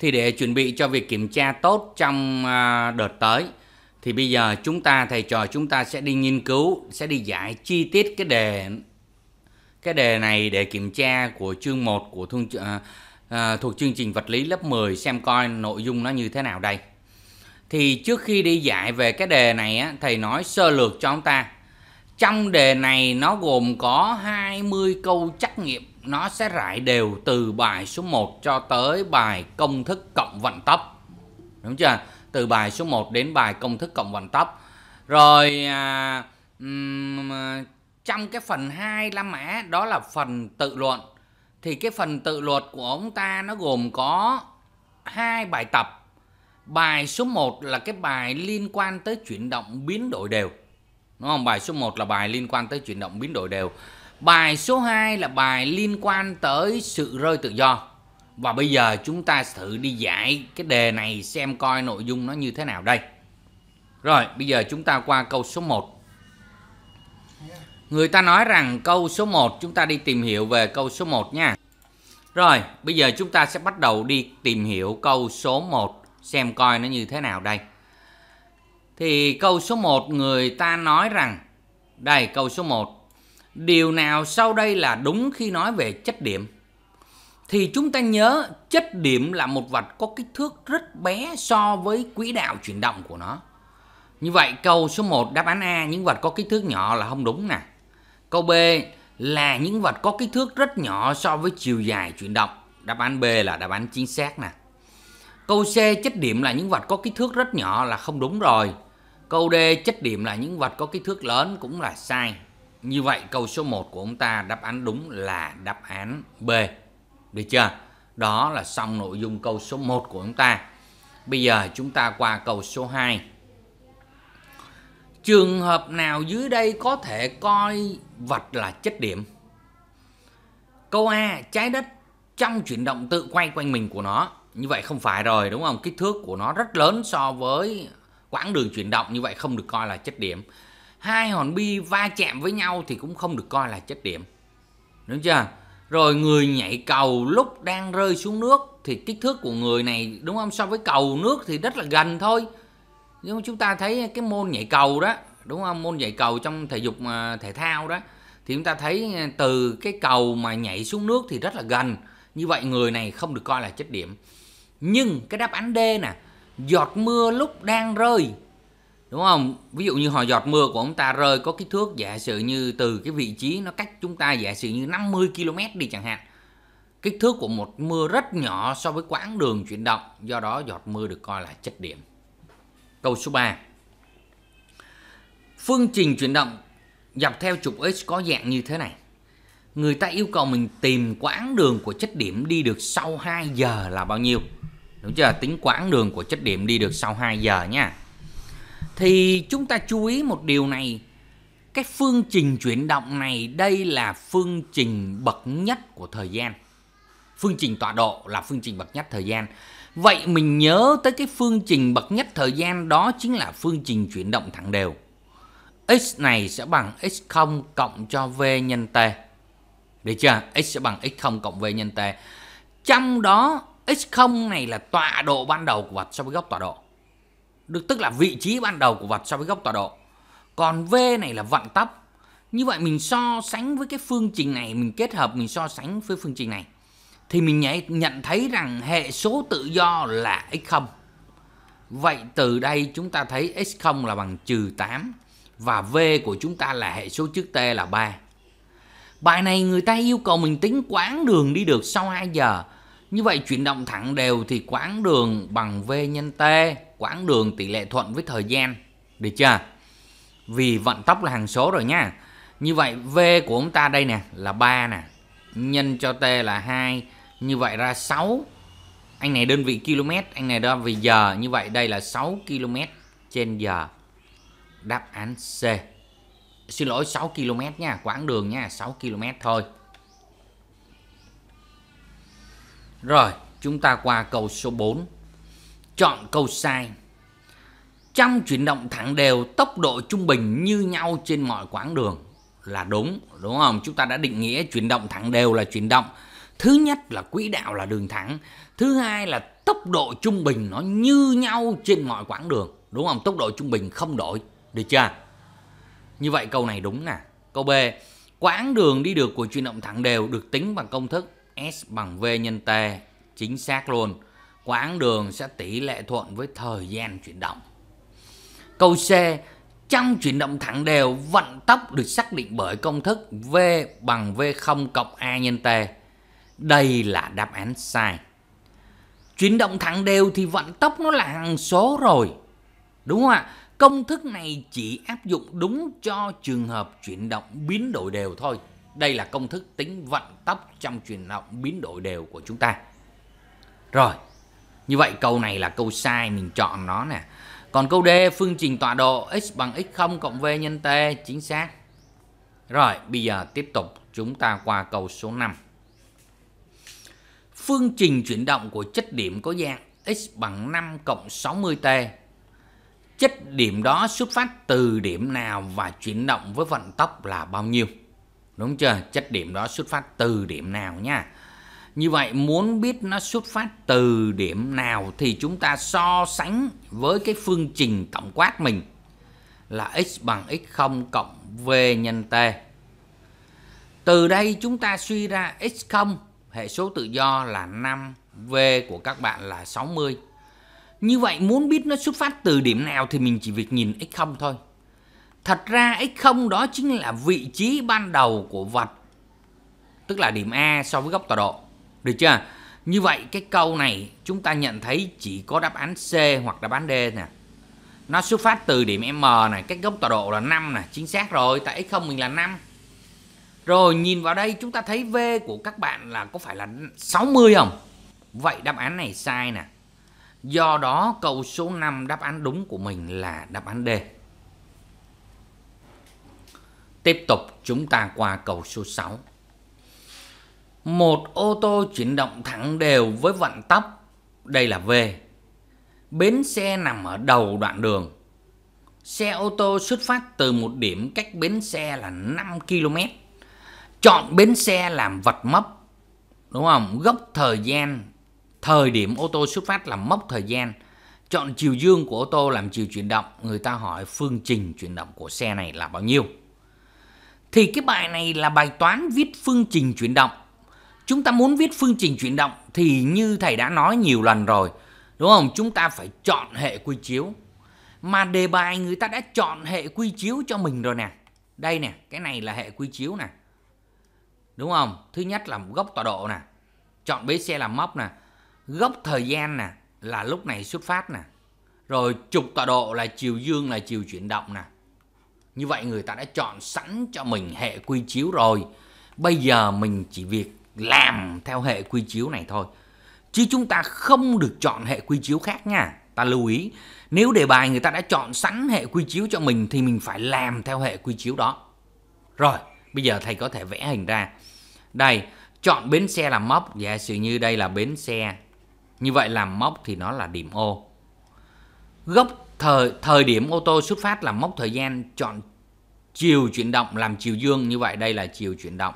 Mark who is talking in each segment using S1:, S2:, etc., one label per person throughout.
S1: Thì để chuẩn bị cho việc kiểm tra tốt trong à, đợt tới thì bây giờ chúng ta thầy trò chúng ta sẽ đi nghiên cứu, sẽ đi giải chi tiết cái đề cái đề này để kiểm tra của chương 1 của thương à, à, thuộc chương trình vật lý lớp 10 xem coi nội dung nó như thế nào đây. Thì trước khi đi giải về cái đề này á, thầy nói sơ lược cho chúng ta. Trong đề này nó gồm có 20 câu trắc nghiệm nó sẽ rải đều từ bài số 1 cho tới bài công thức cộng vận tốc. Đúng chưa? Từ bài số 1 đến bài công thức cộng vận tốc. Rồi à, um, trong cái phần 2 La Mã đó là phần tự luận. Thì cái phần tự luận của ông ta nó gồm có hai bài tập. Bài số 1 là cái bài liên quan tới chuyển động biến đổi đều. Đúng không? Bài số 1 là bài liên quan tới chuyển động biến đổi đều. Bài số 2 là bài liên quan tới sự rơi tự do. Và bây giờ chúng ta thử đi giải cái đề này xem coi nội dung nó như thế nào đây. Rồi, bây giờ chúng ta qua câu số 1. Người ta nói rằng câu số 1 chúng ta đi tìm hiểu về câu số 1 nha. Rồi, bây giờ chúng ta sẽ bắt đầu đi tìm hiểu câu số 1 xem coi nó như thế nào đây. Thì câu số 1 người ta nói rằng đây câu số 1 điều nào sau đây là đúng khi nói về chất điểm? Thì chúng ta nhớ chất điểm là một vật có kích thước rất bé so với quỹ đạo chuyển động của nó. Như vậy câu số 1 đáp án A những vật có kích thước nhỏ là không đúng nè. Câu B là những vật có kích thước rất nhỏ so với chiều dài chuyển động. Đáp án B là đáp án chính xác nè. Câu C chất điểm là những vật có kích thước rất nhỏ là không đúng rồi. Câu D chất điểm là những vật có kích thước lớn cũng là sai. Như vậy câu số 1 của ông ta đáp án đúng là đáp án B. Được chưa? Đó là xong nội dung câu số 1 của chúng ta. Bây giờ chúng ta qua câu số 2. Trường hợp nào dưới đây có thể coi vật là chất điểm? Câu A, trái đất trong chuyển động tự quay quanh mình của nó. Như vậy không phải rồi đúng không? Kích thước của nó rất lớn so với quãng đường chuyển động như vậy không được coi là chất điểm hai hòn bi va chạm với nhau thì cũng không được coi là chất điểm đúng chưa rồi người nhảy cầu lúc đang rơi xuống nước thì kích thước của người này đúng không so với cầu nước thì rất là gần thôi nhưng chúng ta thấy cái môn nhảy cầu đó đúng không môn nhảy cầu trong thể dục à, thể thao đó thì chúng ta thấy à, từ cái cầu mà nhảy xuống nước thì rất là gần như vậy người này không được coi là chất điểm nhưng cái đáp án D nè giọt mưa lúc đang rơi đúng không ví dụ như hòn giọt mưa của ông ta rơi có kích thước giả sử như từ cái vị trí nó cách chúng ta giả sử như 50 km đi chẳng hạn kích thước của một mưa rất nhỏ so với quãng đường chuyển động do đó giọt mưa được coi là chất điểm câu số 3 phương trình chuyển động dọc theo trục x có dạng như thế này người ta yêu cầu mình tìm quãng đường của chất điểm đi được sau 2 giờ là bao nhiêu đúng chưa tính quãng đường của chất điểm đi được sau 2 giờ nha thì chúng ta chú ý một điều này cái phương trình chuyển động này đây là phương trình bậc nhất của thời gian phương trình tọa độ là phương trình bậc nhất thời gian vậy mình nhớ tới cái phương trình bậc nhất thời gian đó chính là phương trình chuyển động thẳng đều x này sẽ bằng x0 cộng cho v nhân t được chưa x sẽ bằng x0 cộng v nhân t trong đó x0 này là tọa độ ban đầu của vật so với góc tọa độ được tức là vị trí ban đầu của vật so với góc tọa độ. Còn V này là vận tốc. Như vậy mình so sánh với cái phương trình này, mình kết hợp mình so sánh với phương trình này thì mình nhận thấy rằng hệ số tự do là x0. Vậy từ đây chúng ta thấy x0 là bằng trừ 8 và V của chúng ta là hệ số trước T là 3. Bài này người ta yêu cầu mình tính quãng đường đi được sau 2 giờ. Như vậy chuyển động thẳng đều thì quãng đường bằng V nhân T quãng đường tỷ lệ thuận với thời gian. Được chưa? Vì vận tốc là hàng số rồi nha. Như vậy V của chúng ta đây nè là 3 nè. Nhân cho T là 2. Như vậy ra 6. Anh này đơn vị km, anh này đơn vị giờ. Như vậy đây là 6 km trên giờ. Đáp án C. Xin lỗi 6 km nha, quãng đường nha, 6 km thôi. Rồi, chúng ta qua câu số 4. Chọn câu sai. Trong chuyển động thẳng đều tốc độ trung bình như nhau trên mọi quãng đường là đúng, đúng không? Chúng ta đã định nghĩa chuyển động thẳng đều là chuyển động. Thứ nhất là quỹ đạo là đường thẳng, thứ hai là tốc độ trung bình nó như nhau trên mọi quãng đường, đúng không? Tốc độ trung bình không đổi, được chưa? Như vậy câu này đúng nè. Câu B, quãng đường đi được của chuyển động thẳng đều được tính bằng công thức S bằng V nhân T, chính xác luôn quãng đường sẽ tỷ lệ thuận với thời gian chuyển động. Câu C, trong chuyển động thẳng đều, vận tốc được xác định bởi công thức V bằng V0 cộng A nhân T. Đây là đáp án sai. Chuyển động thẳng đều thì vận tốc nó là hằng số rồi. Đúng không ạ? Công thức này chỉ áp dụng đúng cho trường hợp chuyển động biến đổi đều thôi. Đây là công thức tính vận tốc trong chuyển động biến đổi đều của chúng ta. Rồi, như vậy câu này là câu sai mình chọn nó nè. Còn câu D phương trình tọa độ x bằng x0 cộng v nhân t chính xác. Rồi, bây giờ tiếp tục chúng ta qua câu số 5. Phương trình chuyển động của chất điểm có dạng x bằng 5 cộng 60t. Chất điểm đó xuất phát từ điểm nào và chuyển động với vận tốc là bao nhiêu? Đúng chưa? Chất điểm đó xuất phát từ điểm nào nha? Như vậy muốn biết nó xuất phát từ điểm nào thì chúng ta so sánh với cái phương trình tổng quát mình là x bằng x0 cộng v nhân t. Từ đây chúng ta suy ra x0 hệ số tự do là 5, v của các bạn là 60. Như vậy muốn biết nó xuất phát từ điểm nào thì mình chỉ việc nhìn x0 thôi. Thật ra x0 đó chính là vị trí ban đầu của vật tức là điểm A so với góc tọa độ. Được chưa? Như vậy cái câu này chúng ta nhận thấy chỉ có đáp án C hoặc đáp án D nè. Nó xuất phát từ điểm M này, cách gốc tọa độ là 5 nè, chính xác rồi, tại x0 mình là 5. Rồi nhìn vào đây chúng ta thấy V của các bạn là có phải là 60 không? Vậy đáp án này sai nè. Do đó câu số 5 đáp án đúng của mình là đáp án D. Tiếp tục chúng ta qua câu số 6. Một ô tô chuyển động thẳng đều với vận tốc, đây là V. Bến xe nằm ở đầu đoạn đường. Xe ô tô xuất phát từ một điểm cách bến xe là 5 km. Chọn bến xe làm vật mốc, đúng không? Gốc thời gian, thời điểm ô tô xuất phát là mốc thời gian. Chọn chiều dương của ô tô làm chiều chuyển động, người ta hỏi phương trình chuyển động của xe này là bao nhiêu? Thì cái bài này là bài toán viết phương trình chuyển động Chúng ta muốn viết phương trình chuyển động thì như thầy đã nói nhiều lần rồi, đúng không? Chúng ta phải chọn hệ quy chiếu. Mà đề bài người ta đã chọn hệ quy chiếu cho mình rồi nè. Đây nè, cái này là hệ quy chiếu nè. Đúng không? Thứ nhất là gốc tọa độ nè. Chọn bế xe làm móc nè. gốc thời gian nè là lúc này xuất phát nè. Rồi trục tọa độ là chiều dương là chiều chuyển động nè. Như vậy người ta đã chọn sẵn cho mình hệ quy chiếu rồi. Bây giờ mình chỉ việc làm theo hệ quy chiếu này thôi. Chứ chúng ta không được chọn hệ quy chiếu khác nha. Ta lưu ý, nếu đề bài người ta đã chọn sẵn hệ quy chiếu cho mình thì mình phải làm theo hệ quy chiếu đó. Rồi, bây giờ thầy có thể vẽ hình ra. Đây, chọn bến xe làm móc, dạ, giả sử như đây là bến xe. Như vậy làm móc thì nó là điểm ô. Gốc thời thời điểm ô tô xuất phát là mốc thời gian chọn chiều chuyển động làm chiều dương như vậy đây là chiều chuyển động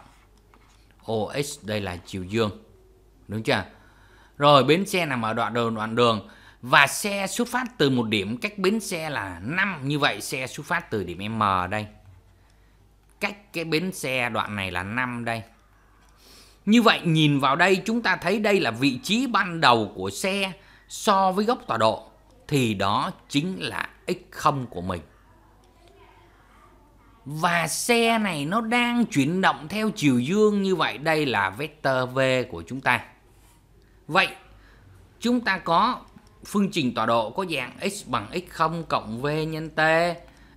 S1: OX đây là chiều dương. Đúng chưa? Rồi bến xe nằm ở đoạn đường đoạn đường và xe xuất phát từ một điểm cách bến xe là 5 như vậy xe xuất phát từ điểm M đây. Cách cái bến xe đoạn này là 5 đây. Như vậy nhìn vào đây chúng ta thấy đây là vị trí ban đầu của xe so với góc tọa độ thì đó chính là x0 của mình và xe này nó đang chuyển động theo chiều dương như vậy đây là vector v của chúng ta vậy chúng ta có phương trình tọa độ có dạng x bằng x0 cộng v nhân t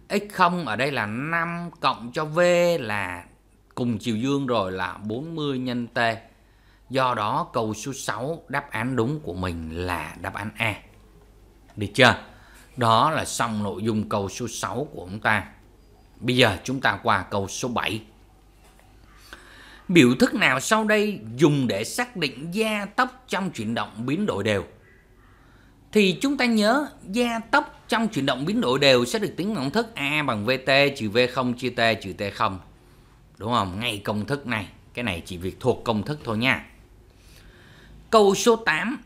S1: x0 ở đây là 5 cộng cho v là cùng chiều dương rồi là 40 nhân t do đó câu số 6 đáp án đúng của mình là đáp án A được chưa đó là xong nội dung câu số 6 của chúng ta Bây giờ chúng ta qua câu số 7. Biểu thức nào sau đây dùng để xác định gia tốc trong chuyển động biến đổi đều? Thì chúng ta nhớ gia tốc trong chuyển động biến đổi đều sẽ được tính công thức A bằng VT trừ V0 chia T trừ T0. Đúng không? Ngay công thức này. Cái này chỉ việc thuộc công thức thôi nha. Câu số 8.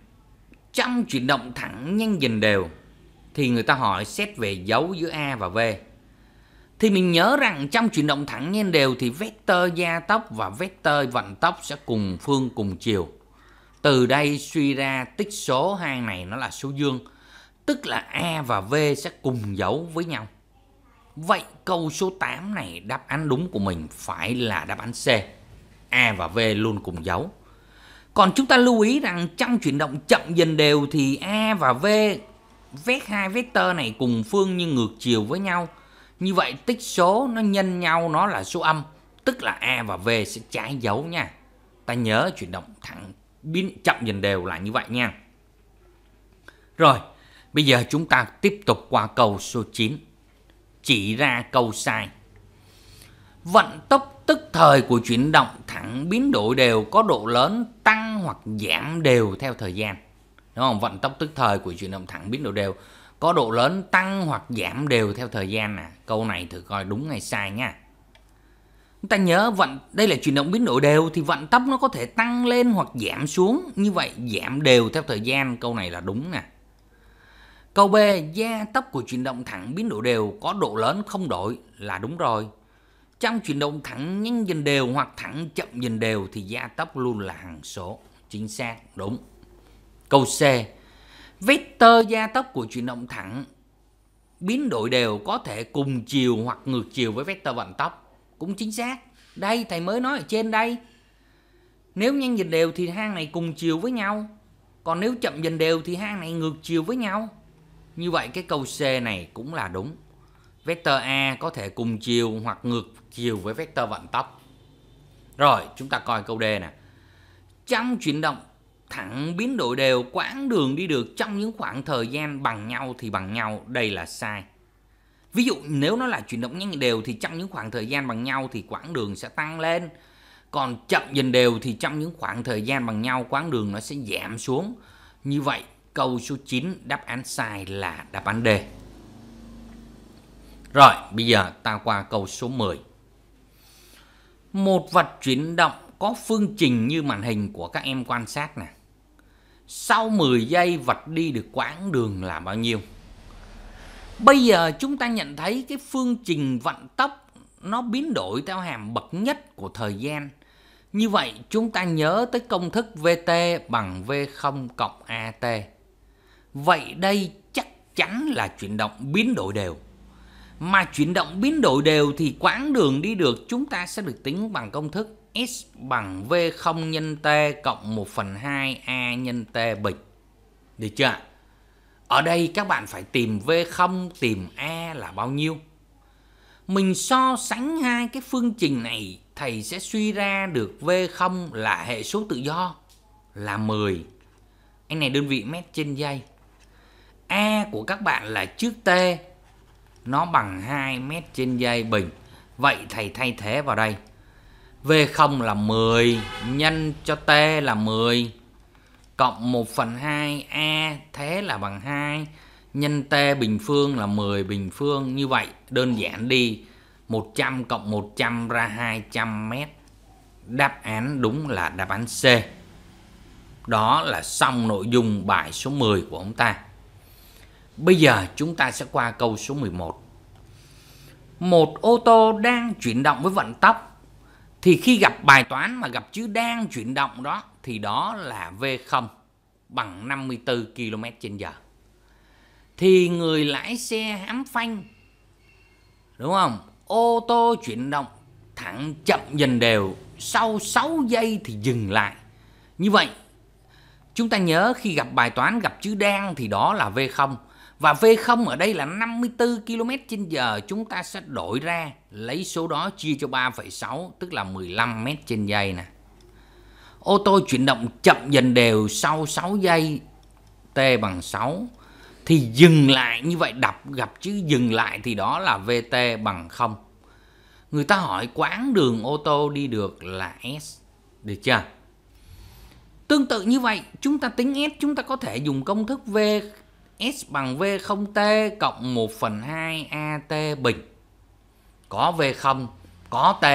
S1: Trong chuyển động thẳng nhanh dần đều thì người ta hỏi xét về dấu giữa A và V thì mình nhớ rằng trong chuyển động thẳng nhen đều thì vector gia tốc và vector vận tốc sẽ cùng phương cùng chiều. Từ đây suy ra tích số hai này nó là số dương, tức là A và V sẽ cùng dấu với nhau. Vậy câu số 8 này đáp án đúng của mình phải là đáp án C. A và V luôn cùng dấu. Còn chúng ta lưu ý rằng trong chuyển động chậm dần đều thì A và V vét hai vector này cùng phương nhưng ngược chiều với nhau – như vậy tích số nó nhân nhau nó là số âm, tức là A và V sẽ trái dấu nha. Ta nhớ chuyển động thẳng biến chậm dần đều là như vậy nha. Rồi, bây giờ chúng ta tiếp tục qua câu số 9. Chỉ ra câu sai. Vận tốc tức thời của chuyển động thẳng biến đổi đều có độ lớn tăng hoặc giảm đều theo thời gian. Đúng không? Vận tốc tức thời của chuyển động thẳng biến đổi đều có độ lớn tăng hoặc giảm đều theo thời gian à. Câu này thử coi đúng hay sai nha. Chúng ta nhớ vận đây là chuyển động biến đổi đều thì vận tốc nó có thể tăng lên hoặc giảm xuống. Như vậy giảm đều theo thời gian, câu này là đúng nè. Câu B, gia tốc của chuyển động thẳng biến đổi đều có độ lớn không đổi là đúng rồi. Trong chuyển động thẳng nhanh dần đều hoặc thẳng chậm dần đều thì gia tốc luôn là hằng số. Chính xác, đúng. Câu C, Vector gia tốc của chuyển động thẳng biến đổi đều có thể cùng chiều hoặc ngược chiều với vector vận tốc. Cũng chính xác. Đây thầy mới nói ở trên đây. Nếu nhanh dần đều thì hang này cùng chiều với nhau. Còn nếu chậm dần đều thì hang này ngược chiều với nhau. Như vậy cái câu C này cũng là đúng. Vector A có thể cùng chiều hoặc ngược chiều với vector vận tốc. Rồi, chúng ta coi câu D nè. Trong chuyển động thẳng biến đổi đều quãng đường đi được trong những khoảng thời gian bằng nhau thì bằng nhau đây là sai ví dụ nếu nó là chuyển động nhanh đều thì trong những khoảng thời gian bằng nhau thì quãng đường sẽ tăng lên còn chậm dần đều thì trong những khoảng thời gian bằng nhau quãng đường nó sẽ giảm xuống như vậy câu số 9 đáp án sai là đáp án D rồi bây giờ ta qua câu số 10 một vật chuyển động có phương trình như màn hình của các em quan sát này sau 10 giây vạch đi được quãng đường là bao nhiêu. Bây giờ chúng ta nhận thấy cái phương trình vận tốc nó biến đổi theo hàm bậc nhất của thời gian. Như vậy chúng ta nhớ tới công thức VT bằng V0 cộng AT. Vậy đây chắc chắn là chuyển động biến đổi đều. Mà chuyển động biến đổi đều thì quãng đường đi được chúng ta sẽ được tính bằng công thức S bằng V0 nhân T cộng 1 phần 2 A nhân T bịch. Được chưa Ở đây các bạn phải tìm V0, tìm A là bao nhiêu. Mình so sánh hai cái phương trình này, thầy sẽ suy ra được V0 là hệ số tự do, là 10. Anh này đơn vị mét trên giây. A của các bạn là trước T, nó bằng 2 mét trên giây bình. Vậy thầy thay thế vào đây. V0 là 10 Nhanh cho T là 10 Cộng 1 phần 2 A thế là bằng 2 Nhân T bình phương là 10 bình phương Như vậy đơn giản đi 100 cộng 100 ra 200 mét Đáp án đúng là đáp án C Đó là xong nội dung bài số 10 của ông ta Bây giờ chúng ta sẽ qua câu số 11 Một ô tô đang chuyển động với vận tốc thì khi gặp bài toán mà gặp chữ đang chuyển động đó thì đó là V0 bằng 54 km trên giờ thì người lái xe hãm phanh đúng không? Ô tô chuyển động thẳng chậm dần đều, sau 6 giây thì dừng lại. Như vậy, chúng ta nhớ khi gặp bài toán gặp chữ đang thì đó là V0 và V0 ở đây là 54 km h chúng ta sẽ đổi ra lấy số đó chia cho 3,6 tức là 15 m trên giây nè. Ô tô chuyển động chậm dần đều sau 6 giây T bằng 6 thì dừng lại như vậy đập gặp chứ dừng lại thì đó là VT bằng 0. Người ta hỏi quãng đường ô tô đi được là S. Được chưa? Tương tự như vậy, chúng ta tính S chúng ta có thể dùng công thức V S bằng V không T cộng 1 phần 2 AT bình. Có V không, có T,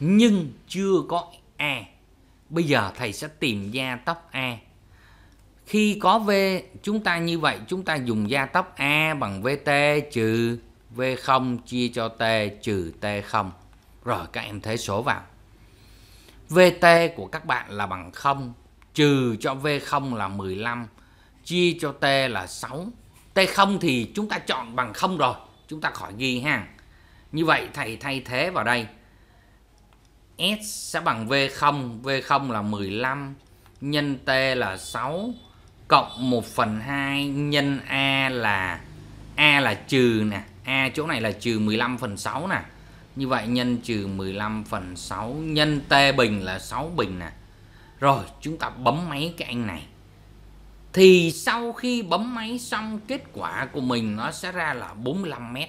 S1: nhưng chưa có A. Bây giờ thầy sẽ tìm gia tốc A. Khi có V, chúng ta như vậy, chúng ta dùng gia tốc A bằng VT trừ V0 chia cho T trừ T0. Rồi các em thế số vào. VT của các bạn là bằng 0 trừ cho V0 là 15 chia cho t là 6. T không thì chúng ta chọn bằng không rồi, chúng ta khỏi ghi ha. Như vậy thầy thay thế vào đây. S sẽ bằng V0, V0 là 15 nhân T là 6 cộng 1 phần 2 nhân A là A là trừ nè, A chỗ này là trừ 15 phần 6 nè. Như vậy nhân trừ 15 phần 6 nhân T bình là 6 bình nè. Rồi chúng ta bấm máy cái anh này thì sau khi bấm máy xong kết quả của mình nó sẽ ra là 45 mét.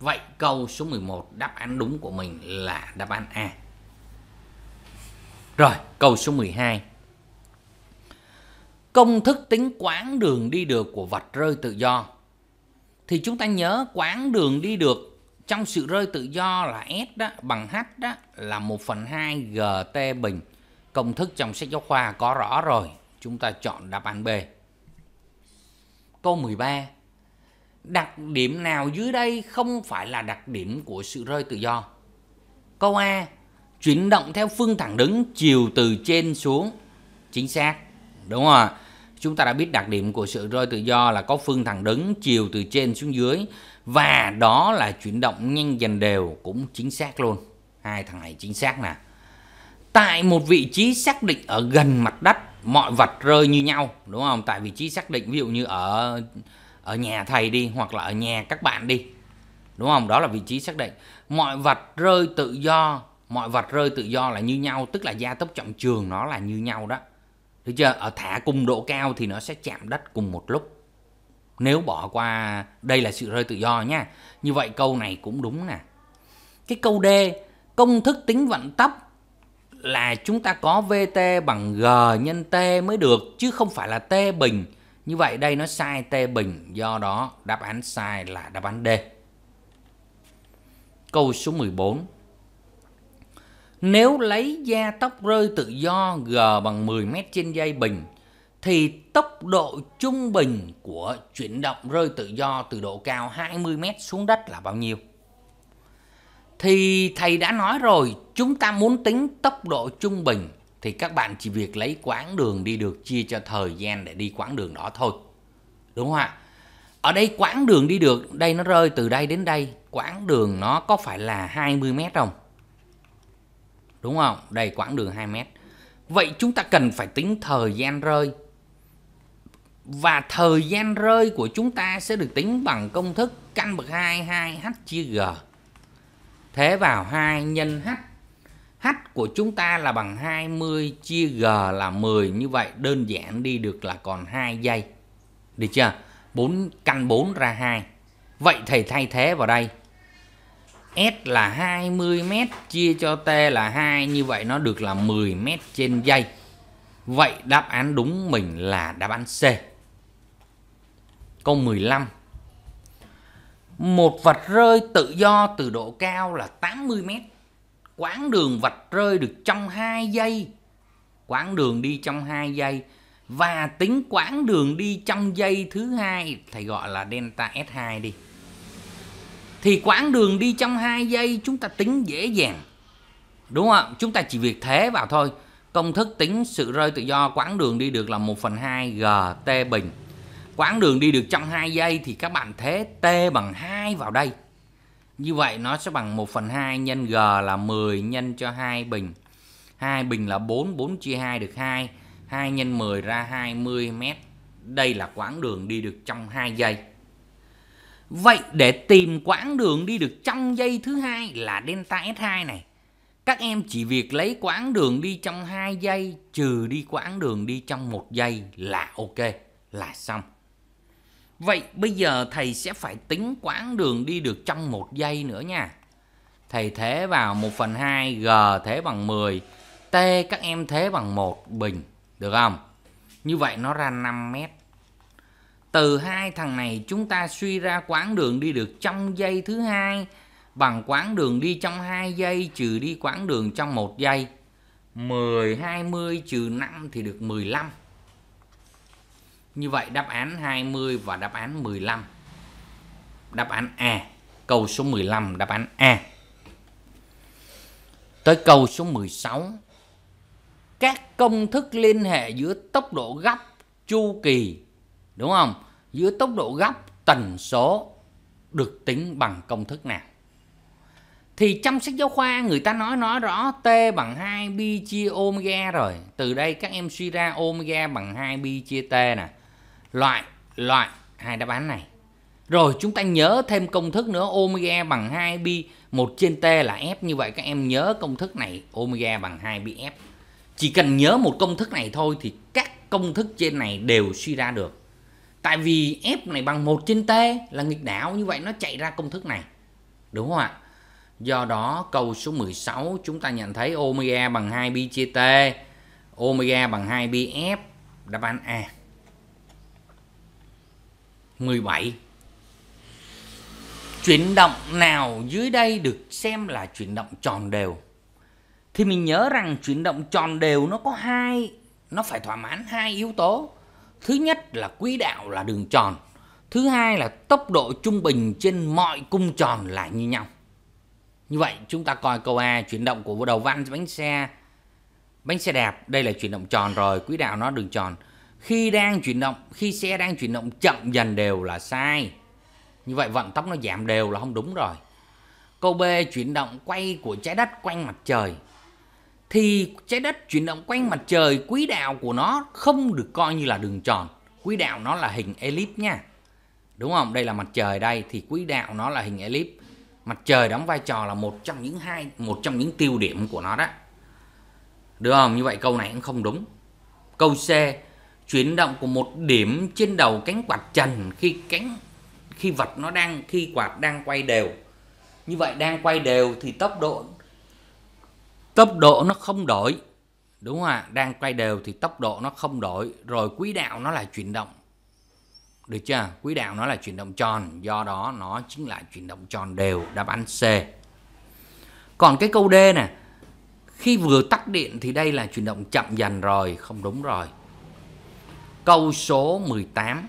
S1: Vậy câu số 11 đáp án đúng của mình là đáp án A. Rồi, câu số 12. Công thức tính quãng đường đi được của vật rơi tự do. Thì chúng ta nhớ quãng đường đi được trong sự rơi tự do là S đó bằng H đó là 1 phần 2 GT bình. Công thức trong sách giáo khoa có rõ rồi chúng ta chọn đáp án B. Câu 13. Đặc điểm nào dưới đây không phải là đặc điểm của sự rơi tự do? Câu A. Chuyển động theo phương thẳng đứng chiều từ trên xuống. Chính xác. Đúng không ạ Chúng ta đã biết đặc điểm của sự rơi tự do là có phương thẳng đứng chiều từ trên xuống dưới và đó là chuyển động nhanh dần đều cũng chính xác luôn. Hai thằng này chính xác nè. Tại một vị trí xác định ở gần mặt đất mọi vật rơi như nhau đúng không tại vị trí xác định ví dụ như ở ở nhà thầy đi hoặc là ở nhà các bạn đi đúng không đó là vị trí xác định mọi vật rơi tự do mọi vật rơi tự do là như nhau tức là gia tốc trọng trường nó là như nhau đó được chưa ở thả cùng độ cao thì nó sẽ chạm đất cùng một lúc nếu bỏ qua đây là sự rơi tự do nha như vậy câu này cũng đúng nè cái câu d công thức tính vận tốc là chúng ta có VT bằng G nhân T mới được chứ không phải là T bình. Như vậy đây nó sai T bình, do đó đáp án sai là đáp án D. Câu số 14. Nếu lấy gia tốc rơi tự do G bằng 10 m trên giây bình thì tốc độ trung bình của chuyển động rơi tự do từ độ cao 20 m xuống đất là bao nhiêu? thì thầy đã nói rồi chúng ta muốn tính tốc độ trung bình thì các bạn chỉ việc lấy quãng đường đi được chia cho thời gian để đi quãng đường đó thôi đúng không ạ ở đây quãng đường đi được đây nó rơi từ đây đến đây quãng đường nó có phải là 20 mét không đúng không đây quãng đường 2 mét vậy chúng ta cần phải tính thời gian rơi và thời gian rơi của chúng ta sẽ được tính bằng công thức căn bậc 2 2h chia g thế vào 2 nhân h h của chúng ta là bằng 20 chia g là 10 như vậy đơn giản đi được là còn 2 giây được chưa 4 căn 4 ra 2 vậy thầy thay thế vào đây S là 20 m chia cho T là 2 như vậy nó được là 10 m trên giây Vậy đáp án đúng mình là đáp án C. Câu 15 một vật rơi tự do từ độ cao là 80 mét. Quãng đường vật rơi được trong 2 giây. Quãng đường đi trong 2 giây và tính quãng đường đi trong giây thứ hai thầy gọi là delta S2 đi. Thì quãng đường đi trong 2 giây chúng ta tính dễ dàng. Đúng không? Chúng ta chỉ việc thế vào thôi. Công thức tính sự rơi tự do quãng đường đi được là 1 phần 2 GT bình quãng đường đi được trong 2 giây thì các bạn thế t bằng 2 vào đây như vậy nó sẽ bằng 1 phần 2 nhân g là 10 nhân cho 2 bình 2 bình là 4 4 chia 2 được 2 2 nhân 10 ra 20 mét đây là quãng đường đi được trong 2 giây Vậy để tìm quãng đường đi được trong giây thứ hai là delta S2 này. Các em chỉ việc lấy quãng đường đi trong 2 giây trừ đi quãng đường đi trong 1 giây là ok, là xong. Vậy bây giờ thầy sẽ phải tính quãng đường đi được trong một giây nữa nha. Thầy thế vào 1 phần 2, G thế bằng 10, T các em thế bằng 1 bình. Được không? Như vậy nó ra 5 mét. Từ hai thằng này chúng ta suy ra quãng đường đi được trong giây thứ hai bằng quãng đường đi trong 2 giây trừ đi quãng đường trong 1 giây. 10, 20 trừ 5 thì được 15. Như vậy đáp án 20 và đáp án 15. Đáp án A. Câu số 15 đáp án A. Tới câu số 16. Các công thức liên hệ giữa tốc độ gấp chu kỳ đúng không? Giữa tốc độ gấp tần số được tính bằng công thức nào? Thì trong sách giáo khoa người ta nói nói rõ T bằng 2 pi chia omega rồi. Từ đây các em suy ra omega bằng 2 pi chia T nè loại loại hai đáp án này. Rồi chúng ta nhớ thêm công thức nữa omega bằng 2 pi 1 trên t là f như vậy các em nhớ công thức này omega bằng 2 pi f. Chỉ cần nhớ một công thức này thôi thì các công thức trên này đều suy ra được. Tại vì f này bằng 1 trên t là nghịch đảo như vậy nó chạy ra công thức này. Đúng không ạ? Do đó câu số 16 chúng ta nhận thấy omega bằng 2 pi chia t, omega bằng 2 pi f đáp án A. 17 Chuyển động nào dưới đây được xem là chuyển động tròn đều Thì mình nhớ rằng chuyển động tròn đều nó có hai Nó phải thỏa mãn hai yếu tố Thứ nhất là quỹ đạo là đường tròn Thứ hai là tốc độ trung bình trên mọi cung tròn là như nhau Như vậy chúng ta coi câu A chuyển động của đầu văn bánh xe Bánh xe đạp đây là chuyển động tròn rồi quỹ đạo nó đường tròn khi đang chuyển động khi xe đang chuyển động chậm dần đều là sai như vậy vận tốc nó giảm đều là không đúng rồi câu b chuyển động quay của trái đất quanh mặt trời thì trái đất chuyển động quanh mặt trời quỹ đạo của nó không được coi như là đường tròn quỹ đạo nó là hình elip nha đúng không đây là mặt trời đây thì quỹ đạo nó là hình elip mặt trời đóng vai trò là một trong những hai một trong những tiêu điểm của nó đó được không như vậy câu này cũng không đúng câu c chuyển động của một điểm trên đầu cánh quạt trần khi cánh khi vật nó đang khi quạt đang quay đều như vậy đang quay đều thì tốc độ tốc độ nó không đổi đúng không ạ đang quay đều thì tốc độ nó không đổi rồi quỹ đạo nó là chuyển động được chưa quỹ đạo nó là chuyển động tròn do đó nó chính là chuyển động tròn đều đáp án C còn cái câu D nè khi vừa tắt điện thì đây là chuyển động chậm dần rồi không đúng rồi câu số 18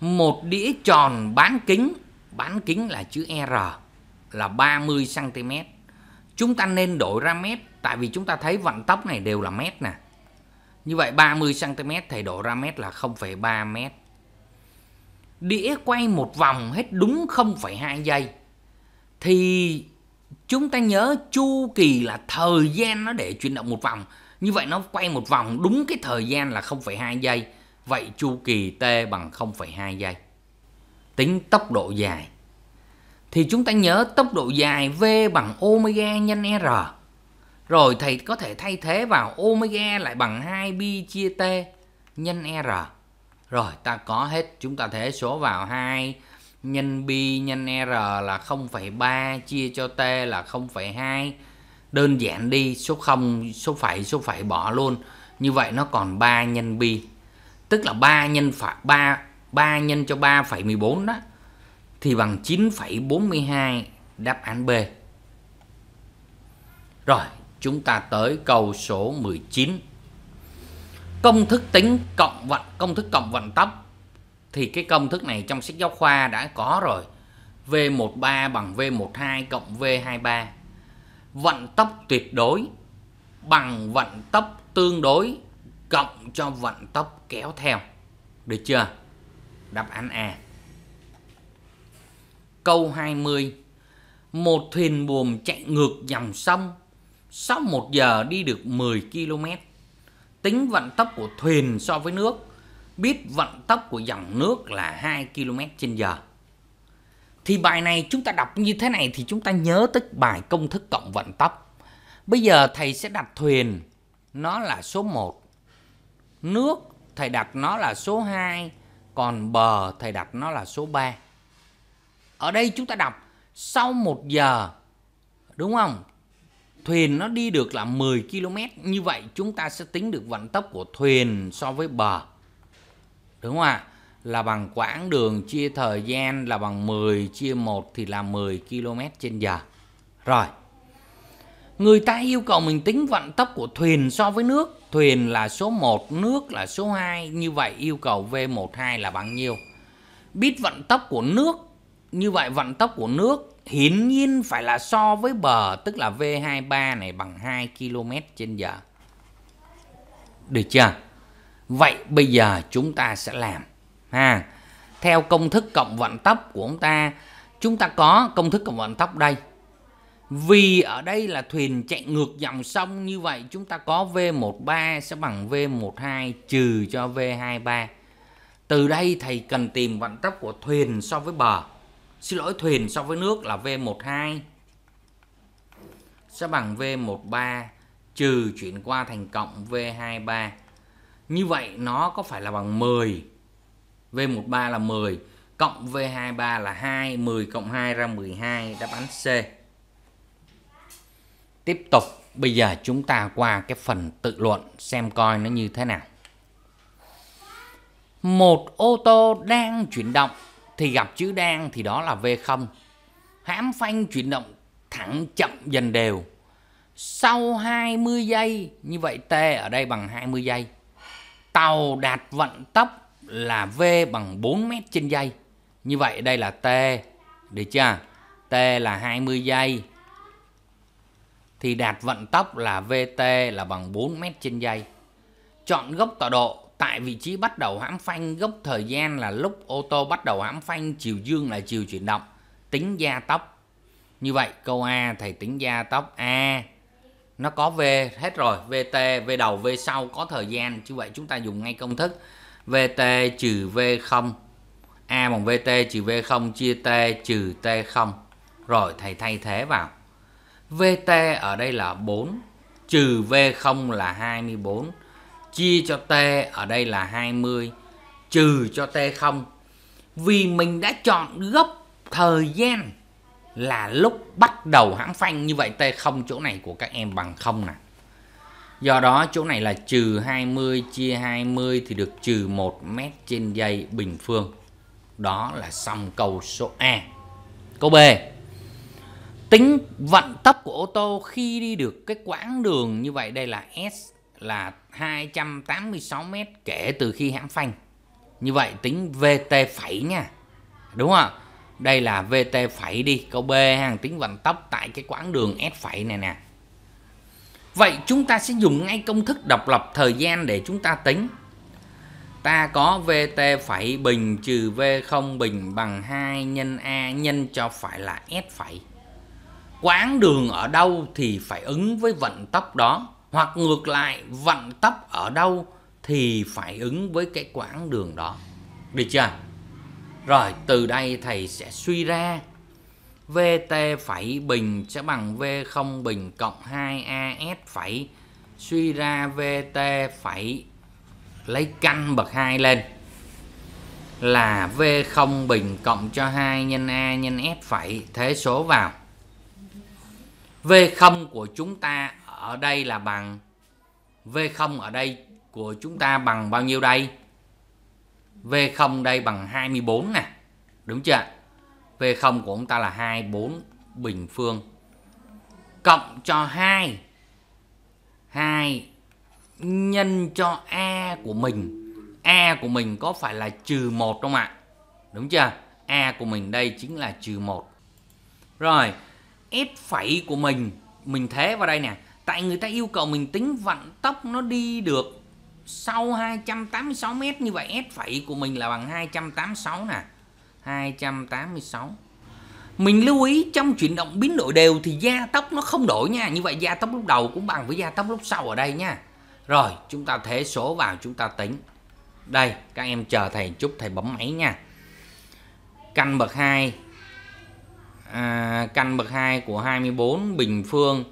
S1: một đĩa tròn bán kính bán kính là chữ R là 30 cm chúng ta nên đổi ra mét tại vì chúng ta thấy vận tốc này đều là mét nè như vậy 30 cm thầy đổi ra mét là 0,3 mét đĩa quay một vòng hết đúng 0,2 giây thì chúng ta nhớ chu kỳ là thời gian nó để chuyển động một vòng như vậy nó quay một vòng đúng cái thời gian là 0,2 giây. Vậy chu kỳ T bằng 0,2 giây. Tính tốc độ dài. Thì chúng ta nhớ tốc độ dài V bằng omega nhân R. Rồi thầy có thể thay thế vào omega lại bằng 2pi chia T nhân R. Rồi ta có hết, chúng ta thế số vào 2 nhân pi nhân R là 0,3 chia cho T là 0,2 đơn giản đi số 0 số phẩy số phẩy bỏ luôn như vậy nó còn 3 nhân pi tức là 3 nhân phải 3 3 nhân cho 3,14 đó thì bằng 9,42 đáp án B. Rồi, chúng ta tới câu số 19. Công thức tính cộng vận công thức cộng vận tốc thì cái công thức này trong sách giáo khoa đã có rồi. V13 bằng V12 cộng V23 vận tốc tuyệt đối bằng vận tốc tương đối cộng cho vận tốc kéo theo. Được chưa? Đáp án A. Câu 20. Một thuyền buồm chạy ngược dòng sông, sau 1 giờ đi được 10 km. Tính vận tốc của thuyền so với nước, biết vận tốc của dòng nước là 2 km trên giờ thì bài này chúng ta đọc như thế này thì chúng ta nhớ tới bài công thức cộng vận tốc. Bây giờ thầy sẽ đặt thuyền nó là số 1. Nước thầy đặt nó là số 2, còn bờ thầy đặt nó là số 3. Ở đây chúng ta đọc sau 1 giờ đúng không? Thuyền nó đi được là 10 km, như vậy chúng ta sẽ tính được vận tốc của thuyền so với bờ. Đúng không ạ? là bằng quãng đường chia thời gian là bằng 10 chia 1 thì là 10 km trên giờ. Rồi. Người ta yêu cầu mình tính vận tốc của thuyền so với nước. Thuyền là số 1, nước là số 2. Như vậy yêu cầu V12 là bằng nhiêu? Biết vận tốc của nước. Như vậy vận tốc của nước hiển nhiên phải là so với bờ. Tức là V23 này bằng 2 km trên giờ. Được chưa? Vậy bây giờ chúng ta sẽ làm ha theo công thức cộng vận tốc của chúng ta chúng ta có công thức cộng vận tốc đây vì ở đây là thuyền chạy ngược dòng sông như vậy chúng ta có V13 sẽ bằng V12 trừ cho V23 từ đây thầy cần tìm vận tốc của thuyền so với bờ xin lỗi thuyền so với nước là V12 sẽ bằng V13 trừ chuyển qua thành cộng V23 như vậy nó có phải là bằng 10 V13 là 10 cộng V23 là 2 10 cộng 2 ra 12 đáp án C tiếp tục bây giờ chúng ta qua cái phần tự luận xem coi nó như thế nào một ô tô đang chuyển động thì gặp chữ đang thì đó là V0 hãm phanh chuyển động thẳng chậm dần đều sau 20 giây như vậy T ở đây bằng 20 giây tàu đạt vận tốc là V bằng 4 mét trên giây. Như vậy đây là T. Được chưa? T là 20 giây. Thì đạt vận tốc là VT là bằng 4 mét trên giây. Chọn gốc tọa độ tại vị trí bắt đầu hãm phanh gốc thời gian là lúc ô tô bắt đầu hãm phanh chiều dương là chiều chuyển động. Tính gia tốc. Như vậy câu A thầy tính gia tốc A nó có V hết rồi VT V đầu V sau có thời gian chứ vậy chúng ta dùng ngay công thức VT trừ V0 A bằng VT trừ V0 chia T trừ T0 Rồi thầy thay thế vào VT ở đây là 4 trừ V0 là 24 chia cho T ở đây là 20 trừ cho T0 vì mình đã chọn gốc thời gian là lúc bắt đầu hãng phanh như vậy T0 chỗ này của các em bằng 0 nè Do đó chỗ này là trừ 20 chia 20 thì được trừ 1 mét trên giây bình phương. Đó là xong câu số A. Câu B. Tính vận tốc của ô tô khi đi được cái quãng đường như vậy đây là S là 286 mét kể từ khi hãm phanh. Như vậy tính VT phẩy nha. Đúng không? Đây là VT phẩy đi, câu B hàng tính vận tốc tại cái quãng đường S phẩy này nè. Vậy chúng ta sẽ dùng ngay công thức độc lập thời gian để chúng ta tính. Ta có VT phẩy bình trừ V0 bình bằng 2 nhân A nhân cho phải là S phẩy. Quãng đường ở đâu thì phải ứng với vận tốc đó. Hoặc ngược lại, vận tốc ở đâu thì phải ứng với cái quãng đường đó. Được chưa? Rồi từ đây thầy sẽ suy ra VT phẩy bình sẽ bằng V0 bình cộng 2AS phẩy suy ra VT phẩy lấy căn bậc 2 lên là V0 bình cộng cho 2 nhân A nhân S phẩy thế số vào. V0 của chúng ta ở đây là bằng V0 ở đây của chúng ta bằng bao nhiêu đây? V0 đây bằng 24 nè. Đúng chưa ạ? V0 của chúng ta là 24 bình phương cộng cho 2 2 nhân cho e của mình e của mình có phải là trừ 1 không ạ? Đúng chưa? e của mình đây chính là trừ 1 Rồi s phẩy của mình Mình thế vào đây nè Tại người ta yêu cầu mình tính vận tốc nó đi được Sau 286 mét như vậy s phẩy của mình là bằng 286 nè 286 mình lưu ý trong chuyển động biến đổi đều thì gia tốc nó không đổi nha như vậy gia tốc lúc đầu cũng bằng với gia tốc lúc sau ở đây nha rồi chúng ta thế số vào chúng ta tính đây các em chờ thầy chút thầy bấm máy nha căn bậc 2 à, căn bậc 2 của 24 bình phương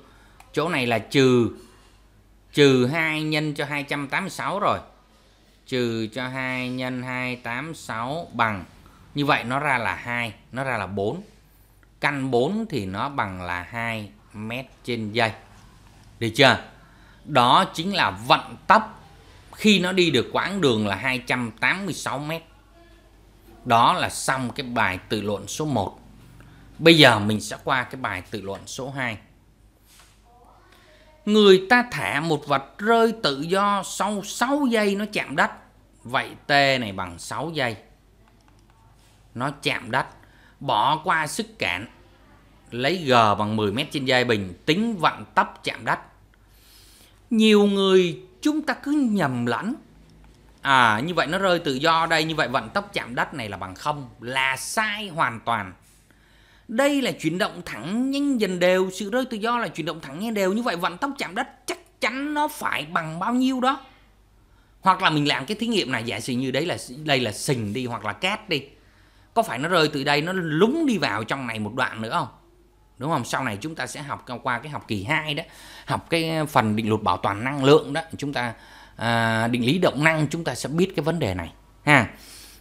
S1: chỗ này là trừ trừ 2 nhân cho 286 rồi trừ cho 2 nhân 286 bằng như vậy nó ra là 2, nó ra là 4. Căn 4 thì nó bằng là 2 mét trên giây. Được chưa? Đó chính là vận tốc khi nó đi được quãng đường là 286 mét. Đó là xong cái bài tự luận số 1. Bây giờ mình sẽ qua cái bài tự luận số 2. Người ta thả một vật rơi tự do sau 6 giây nó chạm đất. Vậy T này bằng 6 giây nó chạm đất bỏ qua sức cản lấy g bằng 10 m trên giây bình tính vận tốc chạm đất nhiều người chúng ta cứ nhầm lẫn à như vậy nó rơi tự do đây như vậy vận tốc chạm đất này là bằng không là sai hoàn toàn đây là chuyển động thẳng nhanh dần đều sự rơi tự do là chuyển động thẳng nhanh đều như vậy vận tốc chạm đất chắc chắn nó phải bằng bao nhiêu đó hoặc là mình làm cái thí nghiệm này giả sử như đấy là đây là sình đi hoặc là cát đi có phải nó rơi từ đây nó lúng đi vào trong này một đoạn nữa không đúng không sau này chúng ta sẽ học qua cái học kỳ 2 đó học cái phần định luật bảo toàn năng lượng đó chúng ta à, định lý động năng chúng ta sẽ biết cái vấn đề này ha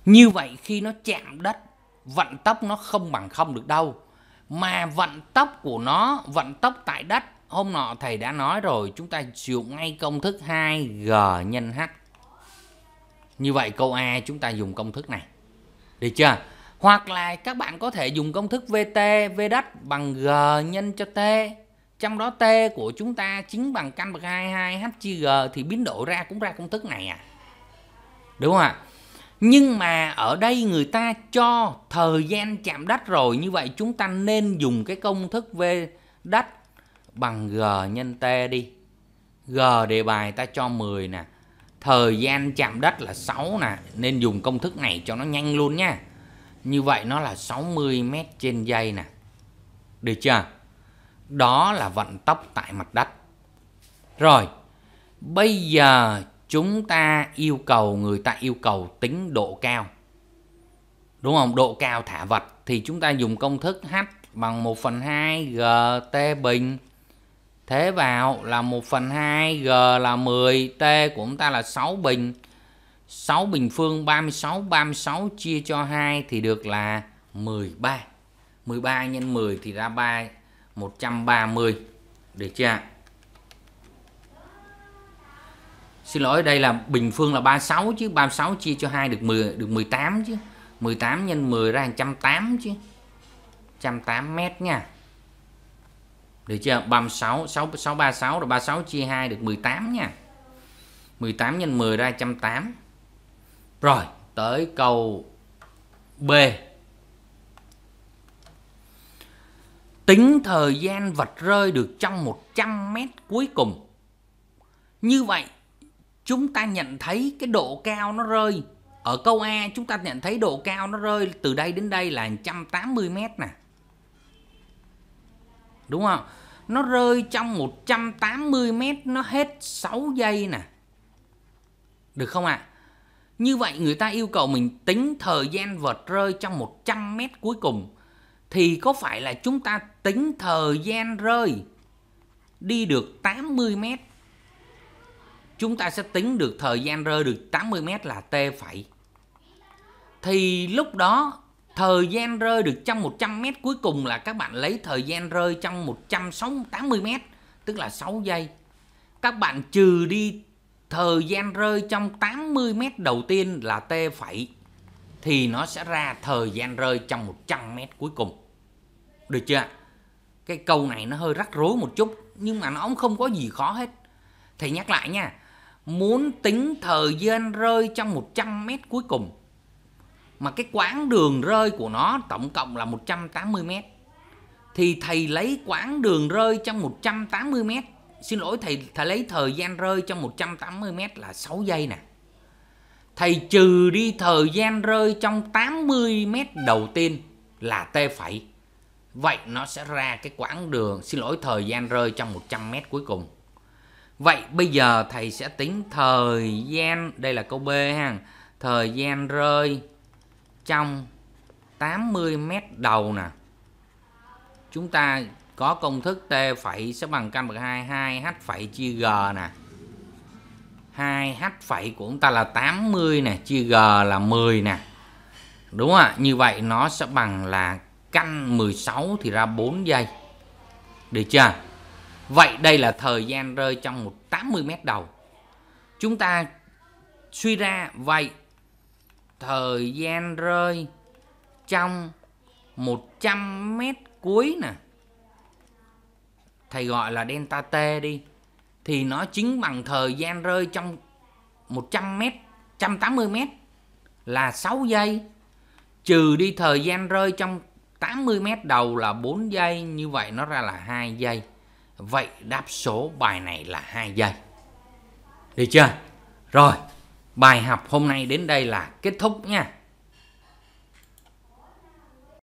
S1: như vậy khi nó chạm đất vận tốc nó không bằng không được đâu mà vận tốc của nó vận tốc tại đất hôm nọ thầy đã nói rồi chúng ta sử dụng ngay công thức 2g nhân h như vậy câu a chúng ta dùng công thức này được chưa hoặc là các bạn có thể dùng công thức VT, đất bằng G nhân cho T. Trong đó T của chúng ta chính bằng căn bậc 22 H chia G thì biến đổi ra cũng ra công thức này à. Đúng không ạ? Nhưng mà ở đây người ta cho thời gian chạm đất rồi Như vậy chúng ta nên dùng cái công thức V đất bằng G nhân T đi G đề bài ta cho 10 nè Thời gian chạm đất là 6 nè Nên dùng công thức này cho nó nhanh luôn nha như vậy nó là 60 m trên giây nè. Được chưa? Đó là vận tốc tại mặt đất. Rồi, bây giờ chúng ta yêu cầu người ta yêu cầu tính độ cao. Đúng không? Độ cao thả vật thì chúng ta dùng công thức H bằng 1 phần 2 GT bình thế vào là 1 phần 2 G là 10 T của chúng ta là 6 bình 6 bình phương 36 36 chia cho 2 thì được là 13. 13 x 10 thì ra 3 130. Được chưa Xin lỗi, đây là bình phương là 36 chứ 36 chia cho 2 được 10 được 18 chứ. 18 x 10 ra 180 chứ. 180 mét nha. Được chưa? 36 6 636 rồi 36 chia 2 được 18 nha. 18 x 10 ra 180. Rồi, tới câu B. Tính thời gian vật rơi được trong 100 mét cuối cùng. Như vậy, chúng ta nhận thấy cái độ cao nó rơi. Ở câu A, chúng ta nhận thấy độ cao nó rơi từ đây đến đây là 180 mét nè. Đúng không? Nó rơi trong 180 mét, nó hết 6 giây nè. Được không ạ? À? Như vậy người ta yêu cầu mình tính thời gian vật rơi trong 100 mét cuối cùng thì có phải là chúng ta tính thời gian rơi đi được 80 mét chúng ta sẽ tính được thời gian rơi được 80 mét là t phải thì lúc đó thời gian rơi được trong 100 mét cuối cùng là các bạn lấy thời gian rơi trong 180 mét tức là 6 giây các bạn trừ đi thời gian rơi trong 80 mét đầu tiên là t phẩy thì nó sẽ ra thời gian rơi trong 100 mét cuối cùng. Được chưa? Cái câu này nó hơi rắc rối một chút nhưng mà nó cũng không có gì khó hết. Thầy nhắc lại nha. Muốn tính thời gian rơi trong 100 mét cuối cùng mà cái quãng đường rơi của nó tổng cộng là 180 mét thì thầy lấy quãng đường rơi trong 180 mét xin lỗi thầy thầy lấy thời gian rơi trong 180 m là 6 giây nè. Thầy trừ đi thời gian rơi trong 80 m đầu tiên là t phẩy. Vậy nó sẽ ra cái quãng đường xin lỗi thời gian rơi trong 100 m cuối cùng. Vậy bây giờ thầy sẽ tính thời gian đây là câu B ha. Thời gian rơi trong 80 m đầu nè. Chúng ta có công thức t phẩy sẽ bằng căn bậc 2 2 h phẩy chia g nè 2 h phẩy của chúng ta là 80 nè chia g là 10 nè đúng ạ như vậy nó sẽ bằng là căn 16 thì ra 4 giây được chưa vậy đây là thời gian rơi trong một 80 mét đầu chúng ta suy ra vậy thời gian rơi trong 100 mét cuối nè thầy gọi là delta t đi thì nó chính bằng thời gian rơi trong 100 m 180 m là 6 giây trừ đi thời gian rơi trong 80 m đầu là 4 giây như vậy nó ra là 2 giây. Vậy đáp số bài này là 2 giây. Được chưa? Rồi, bài học hôm nay đến đây là kết thúc nha.